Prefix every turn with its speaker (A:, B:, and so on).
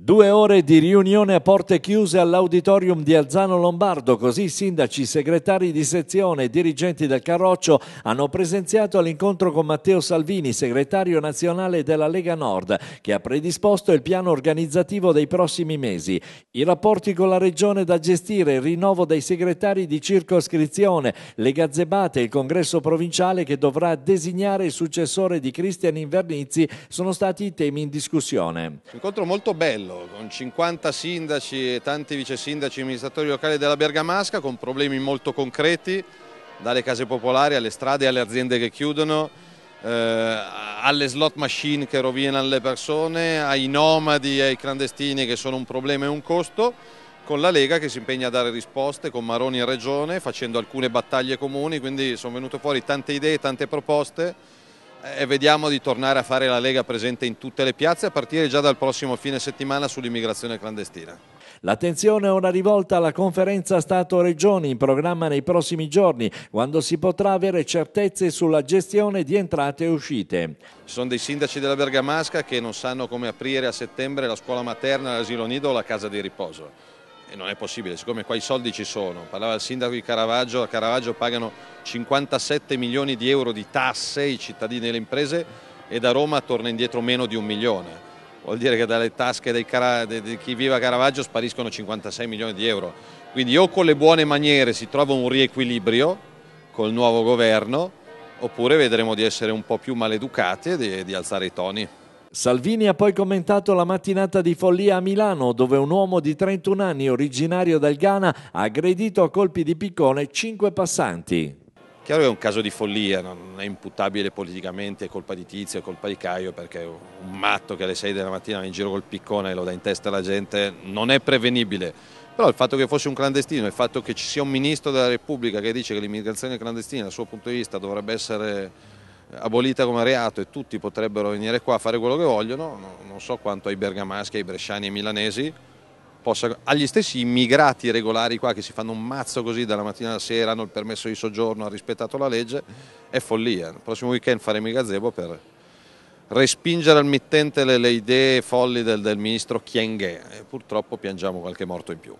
A: Due ore di riunione a porte chiuse all'auditorium di Alzano Lombardo, così sindaci, segretari di sezione e dirigenti del Carroccio hanno presenziato all'incontro con Matteo Salvini, segretario nazionale della Lega Nord, che ha predisposto il piano organizzativo dei prossimi mesi, i rapporti con la regione da gestire, il rinnovo dei segretari di circoscrizione, le gazzebate e il congresso provinciale che dovrà designare il successore di Cristian Invernizzi sono stati i temi in discussione.
B: Incontro molto bello livello, con 50 sindaci e tanti vice sindaci e amministratori locali della Bergamasca, con problemi molto concreti, dalle case popolari alle strade, alle aziende che chiudono, eh, alle slot machine che rovinano le persone, ai nomadi e ai clandestini che sono un problema e un costo, con la Lega che si impegna a dare risposte con Maroni in Regione, facendo alcune battaglie comuni, quindi sono venute fuori tante idee, tante proposte e eh, vediamo di tornare a fare la Lega presente in tutte le piazze a partire già dal prossimo fine settimana sull'immigrazione clandestina.
A: L'attenzione è ora rivolta alla conferenza Stato-Regioni in programma nei prossimi giorni, quando si potrà avere certezze sulla gestione di entrate e uscite. Ci
B: sono dei sindaci della Bergamasca che non sanno come aprire a settembre la scuola materna, l'asilo nido o la casa di riposo. E non è possibile, siccome qua i soldi ci sono. Parlava il sindaco di Caravaggio, a Caravaggio pagano 57 milioni di euro di tasse i cittadini e le imprese e da Roma torna indietro meno di un milione. Vuol dire che dalle tasche di chi vive a Caravaggio spariscono 56 milioni di euro. Quindi o con le buone maniere si trova un riequilibrio col nuovo governo oppure vedremo di essere un po' più maleducati e di, di alzare i toni.
A: Salvini ha poi commentato la mattinata di follia a Milano, dove un uomo di 31 anni originario del Ghana ha aggredito a colpi di piccone cinque passanti.
B: Chiaro che è un caso di follia, non è imputabile politicamente, è colpa di Tizio, è colpa di Caio, perché un matto che alle 6 della mattina va in giro col piccone e lo dà in testa alla gente non è prevenibile. Però il fatto che fosse un clandestino, il fatto che ci sia un ministro della Repubblica che dice che l'immigrazione clandestina dal suo punto di vista dovrebbe essere eh, abolita come reato e tutti potrebbero venire qua a fare quello che vogliono, non so quanto ai bergamaschi, ai bresciani e ai milanesi, possa, agli stessi immigrati regolari qua che si fanno un mazzo così dalla mattina alla sera, hanno il permesso di soggiorno, hanno rispettato la legge, è follia. Il prossimo weekend faremo i gazebo per respingere al mittente le, le idee folli del, del ministro Chienghe e purtroppo piangiamo qualche morto in più.